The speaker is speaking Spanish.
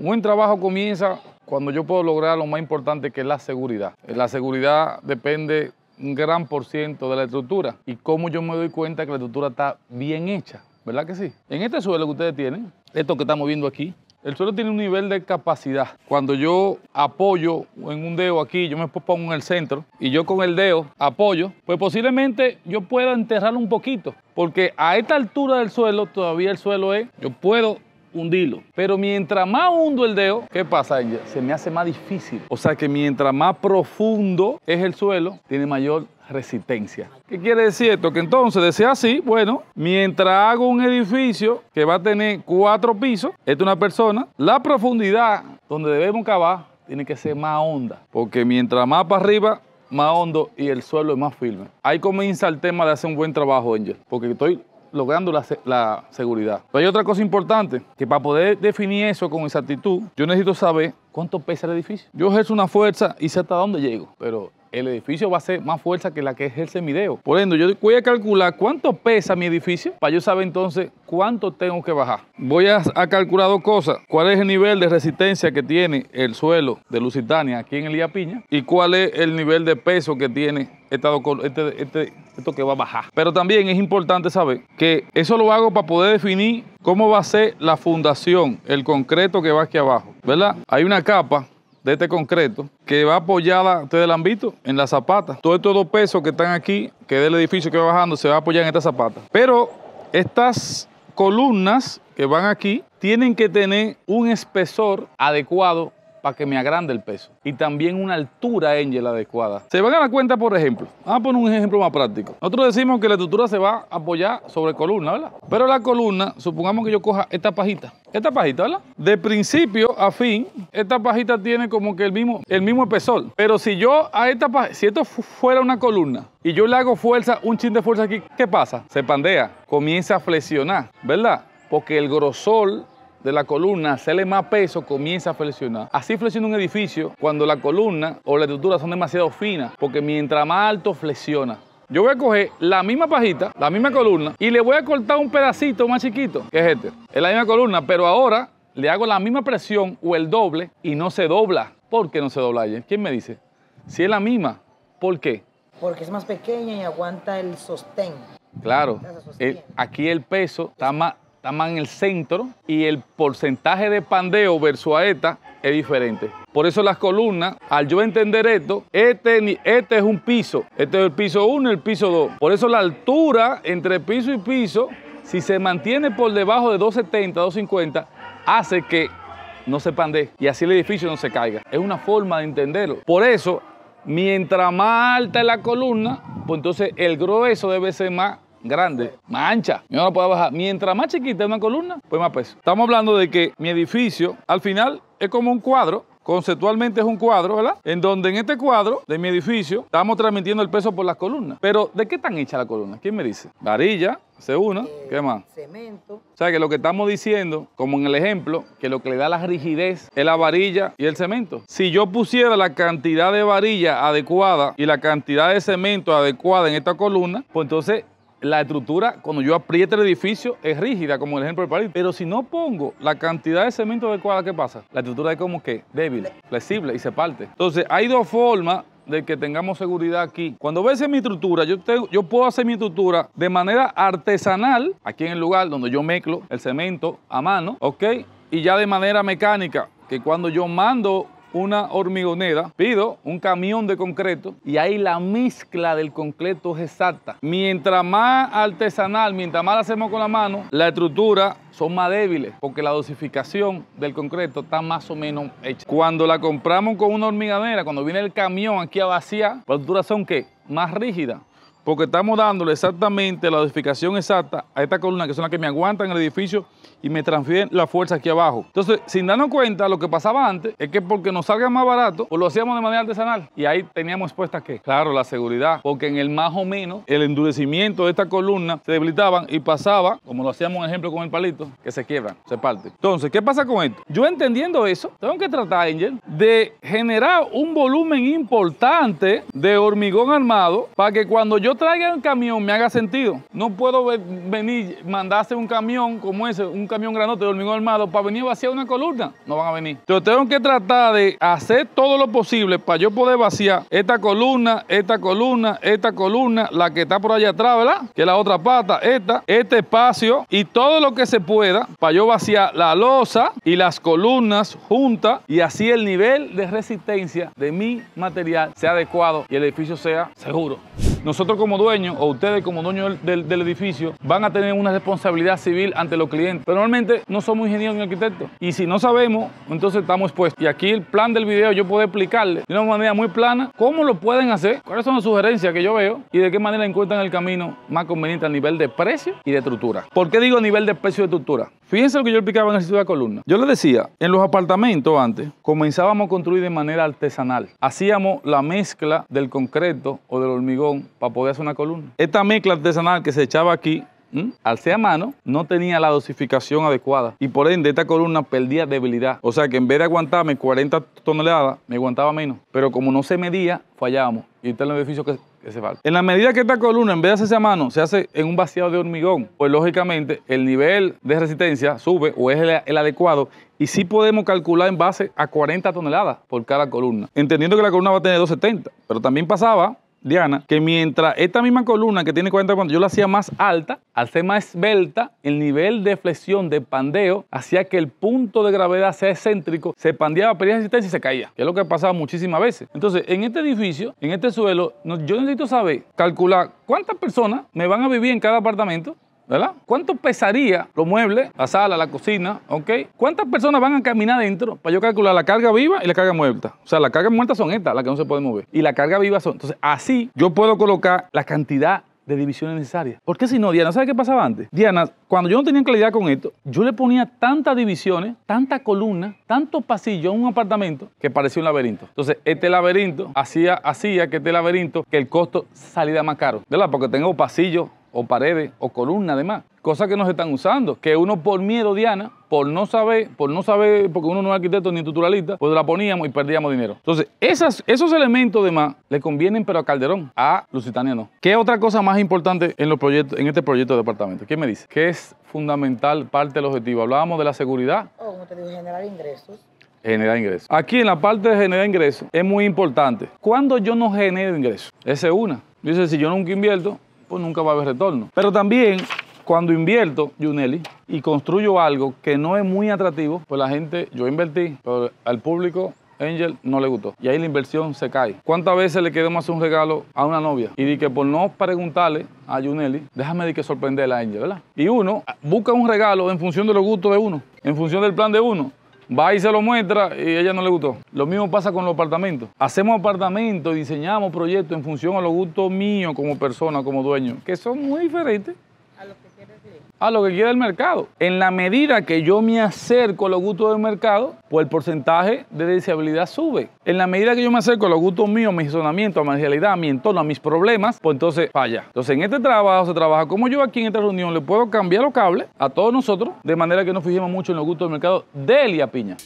Un buen trabajo comienza cuando yo puedo lograr lo más importante que es la seguridad. La seguridad depende un gran por ciento de la estructura y cómo yo me doy cuenta que la estructura está bien hecha, ¿verdad que sí? En este suelo que ustedes tienen, esto que estamos viendo aquí, el suelo tiene un nivel de capacidad. Cuando yo apoyo en un dedo aquí, yo me pongo en el centro y yo con el dedo apoyo, pues posiblemente yo pueda enterrarlo un poquito, porque a esta altura del suelo todavía el suelo es, yo puedo hundilo. Pero mientras más hundo el dedo, ¿qué pasa? Se me hace más difícil. O sea que mientras más profundo es el suelo, tiene mayor resistencia. ¿Qué quiere decir esto? Que entonces, decía así, bueno, mientras hago un edificio que va a tener cuatro pisos, esta es una persona, la profundidad donde debemos cavar tiene que ser más honda, porque mientras más para arriba, más hondo y el suelo es más firme. Ahí comienza el tema de hacer un buen trabajo, Angel, porque estoy logrando la, seguridad. Pero hay otra cosa importante, que para poder definir eso con exactitud, yo necesito saber cuánto pesa el edificio. Yo ejerzo una fuerza y sé hasta dónde llego, pero el edificio va a ser más fuerza que la que ejerce el semideo. Por ende, yo voy a calcular cuánto pesa mi edificio para yo saber entonces cuánto tengo que bajar. Voy a, calcular dos cosas. ¿Cuál es el nivel de resistencia que tiene el suelo de Lusitania aquí en Elía Piña? ¿Y cuál es el nivel de peso que tiene este, este, esto que va a bajar. Pero también es importante saber que eso lo hago para poder definir cómo va a ser la fundación, el concreto que va aquí abajo, ¿verdad? Hay una capa de este concreto que va apoyada, ustedes la han visto, en la zapata. Todos estos dos pesos que están aquí, que del edificio que va bajando, se va a apoyar en esta zapata. Pero estas columnas que van aquí tienen que tener un espesor adecuado para que me agrande el peso. Y también una altura angel adecuada. Se van a dar cuenta, por ejemplo, vamos a poner un ejemplo más práctico. Nosotros decimos que la estructura se va a apoyar sobre columna, ¿verdad? Pero la columna, supongamos que yo coja esta pajita, esta pajita, ¿verdad? De principio a fin, esta pajita tiene como que el mismo, el mismo espesor. Pero si yo a esta pajita, si esto fuera una columna y yo le hago fuerza, un chin de fuerza aquí, ¿qué pasa? Se pandea, comienza a flexionar, ¿verdad? Porque el grosor de la columna le más peso, comienza a flexionar. Así flexiona un edificio cuando la columna o la estructura son demasiado finas, porque mientras más alto flexiona. Yo voy a coger la misma pajita, la misma columna, y le voy a cortar un pedacito más chiquito, que es este. Es la misma columna, pero ahora le hago la misma presión o el doble y no se dobla. ¿Por qué no se dobla ayer? ¿Quién me dice? Si es la misma, ¿por qué? Porque es más pequeña y aguanta el sostén. Claro, eh, aquí el peso está más, está más en el centro y el porcentaje de pandeo versus esta es diferente. Por eso las columnas, al yo entender esto, este, este es un piso, este es el piso 1 y el piso 2. Por eso la altura entre piso y piso, si se mantiene por debajo de 270, 250, hace que no se pandee y así el edificio no se caiga. Es una forma de entenderlo. Por eso, mientras más alta es la columna, pues entonces el grueso debe ser más grande, mancha, ancha. Yo no puedo bajar. Mientras más chiquita es una columna, pues más peso. Estamos hablando de que mi edificio, al final, es como un cuadro conceptualmente es un cuadro, ¿verdad? En donde en este cuadro de mi edificio estamos transmitiendo el peso por las columnas. Pero, ¿de qué están hechas las columnas? ¿Quién me dice? Varilla, se una, eh, ¿qué más? Cemento. O sea, que lo que estamos diciendo, como en el ejemplo, que lo que le da la rigidez es la varilla y el cemento. Si yo pusiera la cantidad de varilla adecuada y la cantidad de cemento adecuada en esta columna, pues entonces la estructura, cuando yo aprieto el edificio, es rígida, como el ejemplo del París. Pero si no pongo la cantidad de cemento adecuada, ¿qué pasa? La estructura es como que débil, flexible y se parte. Entonces, hay dos formas de que tengamos seguridad aquí. Cuando ves mi estructura, yo, yo puedo hacer mi estructura de manera artesanal, aquí en el lugar donde yo mezclo el cemento a mano, ¿ok? Y ya de manera mecánica, que cuando yo mando una hormigonera, pido un camión de concreto y ahí la mezcla del concreto es exacta. Mientras más artesanal, mientras más la hacemos con la mano, la estructura son más débiles porque la dosificación del concreto está más o menos hecha. Cuando la compramos con una hormigonera, cuando viene el camión aquí a vaciar, las estructuras son ¿qué? más rígidas porque estamos dándole exactamente la edificación exacta a esta columna, que son las que me aguantan el edificio y me transfieren la fuerza aquí abajo. Entonces, sin darnos cuenta, lo que pasaba antes es que porque nos salga más barato, pues lo hacíamos de manera artesanal. Y ahí teníamos expuesta que, claro, la seguridad, porque en el más o menos, el endurecimiento de esta columna se debilitaban y pasaba, como lo hacíamos, un ejemplo, con el palito, que se quiebra se parte. Entonces, ¿qué pasa con esto? Yo entendiendo eso, tengo que tratar, Angel, de generar un volumen importante de hormigón armado para que cuando yo traiga un camión me haga sentido. No puedo venir, mandarse un camión como ese, un camión granote de hormigón armado, para venir vaciar una columna. No van a venir. Entonces, tengo que tratar de hacer todo lo posible para yo poder vaciar esta columna, esta columna, esta columna, la que está por allá atrás, ¿verdad? Que la otra pata, esta, este espacio y todo lo que se pueda para yo vaciar la losa y las columnas juntas y así el nivel de resistencia de mi material sea adecuado y el edificio sea seguro. Nosotros como dueños o ustedes como dueños del, edificio van a tener una responsabilidad civil ante los clientes. Pero normalmente no somos ingenieros ni arquitectos. Y si no sabemos, entonces estamos expuestos. Y aquí el plan del video yo puedo explicarle de una manera muy plana cómo lo pueden hacer, cuáles son las sugerencias que yo veo y de qué manera encuentran el camino más conveniente a nivel de precio y de estructura. ¿Por qué digo nivel de precio y de estructura? Fíjense lo que yo explicaba en el sitio de la columna. Yo les decía, en los apartamentos antes comenzábamos a construir de manera artesanal. Hacíamos la mezcla del concreto o del hormigón para poder hacer una columna. Esta mezcla artesanal que se echaba aquí, al ser a mano, no tenía la dosificación adecuada y por ende esta columna perdía debilidad. O sea que en vez de aguantarme 40 toneladas, me aguantaba menos. Pero como no se medía, fallábamos. Y este es el beneficio que, se falta. En la medida que esta columna, en vez de hacerse a mano, se hace en un vaciado de hormigón, pues lógicamente el nivel de resistencia sube o es el, el adecuado y sí podemos calcular en base a 40 toneladas por cada columna, entendiendo que la columna va a tener 270, pero también pasaba Diana, que mientras esta misma columna que tiene 40 cuando yo la hacía más alta, al ser más esbelta, el nivel de flexión de pandeo hacía que el punto de gravedad sea excéntrico, se pandeaba, perdía resistencia y se caía, que es lo que pasaba muchísimas veces. Entonces, en este edificio, en este suelo, yo necesito saber, calcular cuántas personas me van a vivir en cada apartamento ¿verdad? ¿Cuánto pesaría los muebles, la sala, la cocina, ok? ¿Cuántas personas van a caminar adentro para yo calcular la carga viva y la carga muerta? O sea, la carga muerta son estas, las que no se pueden mover. Y la carga viva son... Entonces, así yo puedo colocar la cantidad de divisiones necesarias. qué si no, Diana, ¿sabes qué pasaba antes? Diana, cuando yo no tenía claridad con esto, yo le ponía tantas divisiones, tantas columnas, tantos pasillos a un apartamento que parecía un laberinto. Entonces, este laberinto hacía, hacía que este laberinto, que el costo saliera más caro, ¿verdad? Porque tengo pasillos o paredes o columnas además, cosas que no se están usando, que uno por miedo, Diana, por no saber, por no saber, porque uno no es arquitecto ni tuturalista, pues la poníamos y perdíamos dinero. Entonces, esos elementos más le convienen, pero a Calderón, a Lusitania no. ¿Qué otra cosa más importante en, los proyectos, en este proyecto de departamento? ¿Quién me dice? ¿Qué es fundamental parte del objetivo? Hablábamos de la seguridad. oh, como te digo, generar ingresos generar ingresos. Aquí en la parte de generar ingresos es muy importante. Cuando yo no genero ingresos, esa es una. Dice, si yo nunca invierto, pues nunca va a haber retorno. Pero también cuando invierto, Juneli, y construyo algo que no es muy atractivo, pues la gente, yo invertí, pero al público Angel no le gustó. Y ahí la inversión se cae. ¿Cuántas veces le queremos hacer un regalo a una novia? Y di que por no preguntarle a Juneli, déjame de que sorprender a Angel, ¿verdad? Y uno busca un regalo en función de los gustos de uno, en función del plan de uno. Va y se lo muestra y a ella no le gustó. Lo mismo pasa con los apartamentos. Hacemos apartamentos, diseñamos proyectos en función a los gustos míos como persona, como dueño, que son muy diferentes a lo que quiera el mercado. En la medida que yo me acerco a los gustos del mercado, pues el porcentaje de deseabilidad sube. En la medida que yo me acerco a los gustos míos, a mi razonamiento, a mi realidad, a mi entorno, a mis problemas, pues entonces falla. Entonces en este trabajo se trabaja como yo aquí en esta reunión le puedo cambiar los cables a todos nosotros, de manera que nos fijemos mucho en los gustos del mercado de Elia Piña.